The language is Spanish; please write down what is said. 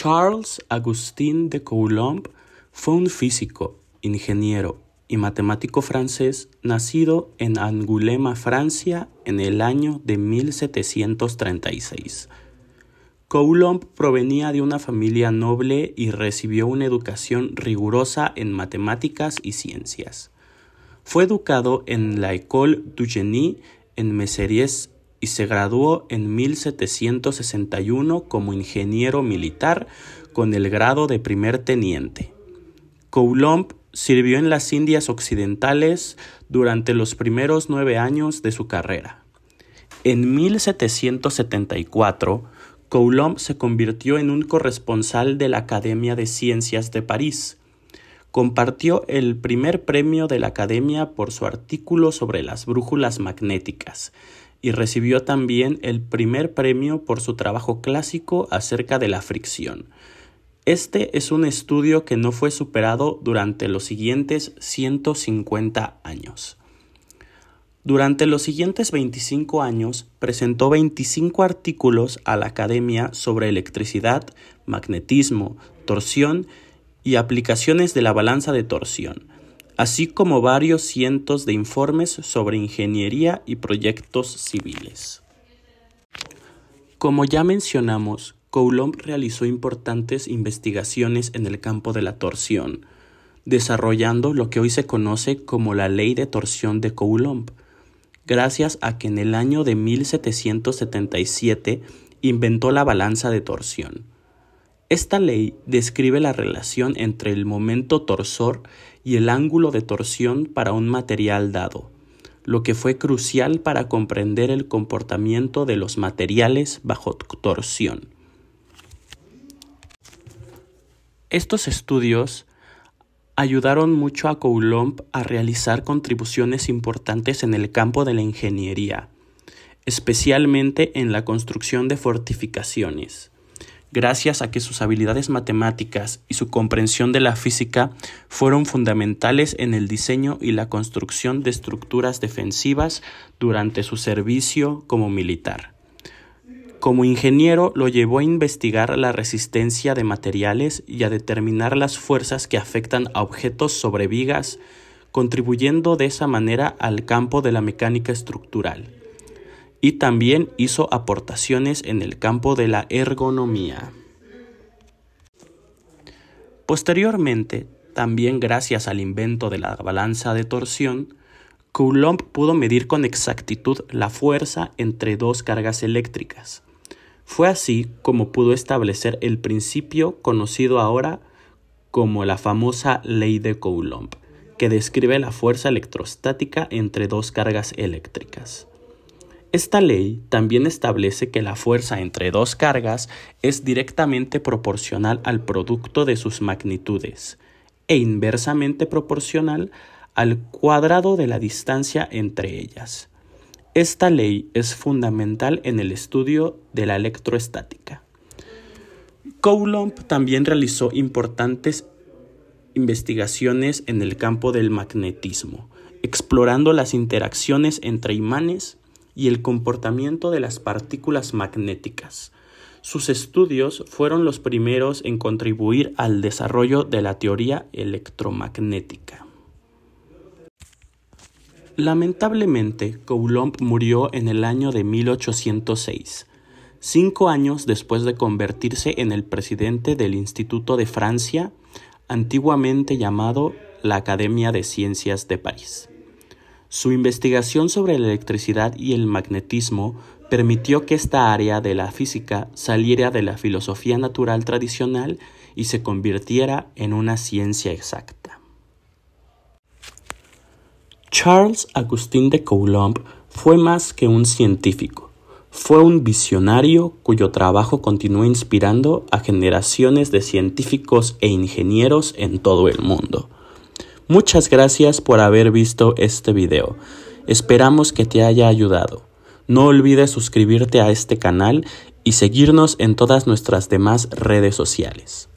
Charles Agustin de Coulomb fue un físico, ingeniero y matemático francés nacido en Angulema, Francia, en el año de 1736. Coulomb provenía de una familia noble y recibió una educación rigurosa en matemáticas y ciencias. Fue educado en la École du Génie en Messeries y se graduó en 1761 como ingeniero militar con el grado de primer teniente. Coulomb sirvió en las Indias Occidentales durante los primeros nueve años de su carrera. En 1774, Coulomb se convirtió en un corresponsal de la Academia de Ciencias de París. Compartió el primer premio de la Academia por su artículo sobre las brújulas magnéticas, y recibió también el primer premio por su trabajo clásico acerca de la fricción. Este es un estudio que no fue superado durante los siguientes 150 años. Durante los siguientes 25 años presentó 25 artículos a la Academia sobre electricidad, magnetismo, torsión y aplicaciones de la balanza de torsión, así como varios cientos de informes sobre ingeniería y proyectos civiles. Como ya mencionamos, Coulomb realizó importantes investigaciones en el campo de la torsión, desarrollando lo que hoy se conoce como la ley de torsión de Coulomb, gracias a que en el año de 1777 inventó la balanza de torsión. Esta ley describe la relación entre el momento torsor y el ángulo de torsión para un material dado, lo que fue crucial para comprender el comportamiento de los materiales bajo torsión. Estos estudios ayudaron mucho a Coulomb a realizar contribuciones importantes en el campo de la ingeniería, especialmente en la construcción de fortificaciones gracias a que sus habilidades matemáticas y su comprensión de la física fueron fundamentales en el diseño y la construcción de estructuras defensivas durante su servicio como militar. Como ingeniero lo llevó a investigar la resistencia de materiales y a determinar las fuerzas que afectan a objetos sobre vigas, contribuyendo de esa manera al campo de la mecánica estructural y también hizo aportaciones en el campo de la ergonomía. Posteriormente, también gracias al invento de la balanza de torsión, Coulomb pudo medir con exactitud la fuerza entre dos cargas eléctricas. Fue así como pudo establecer el principio conocido ahora como la famosa ley de Coulomb, que describe la fuerza electrostática entre dos cargas eléctricas. Esta ley también establece que la fuerza entre dos cargas es directamente proporcional al producto de sus magnitudes e inversamente proporcional al cuadrado de la distancia entre ellas. Esta ley es fundamental en el estudio de la electroestática. Coulomb también realizó importantes investigaciones en el campo del magnetismo, explorando las interacciones entre imanes y el comportamiento de las partículas magnéticas. Sus estudios fueron los primeros en contribuir al desarrollo de la teoría electromagnética. Lamentablemente, Coulomb murió en el año de 1806, cinco años después de convertirse en el presidente del Instituto de Francia, antiguamente llamado la Academia de Ciencias de París. Su investigación sobre la electricidad y el magnetismo permitió que esta área de la física saliera de la filosofía natural tradicional y se convirtiera en una ciencia exacta. Charles Agustín de Coulomb fue más que un científico, fue un visionario cuyo trabajo continúa inspirando a generaciones de científicos e ingenieros en todo el mundo. Muchas gracias por haber visto este video. Esperamos que te haya ayudado. No olvides suscribirte a este canal y seguirnos en todas nuestras demás redes sociales.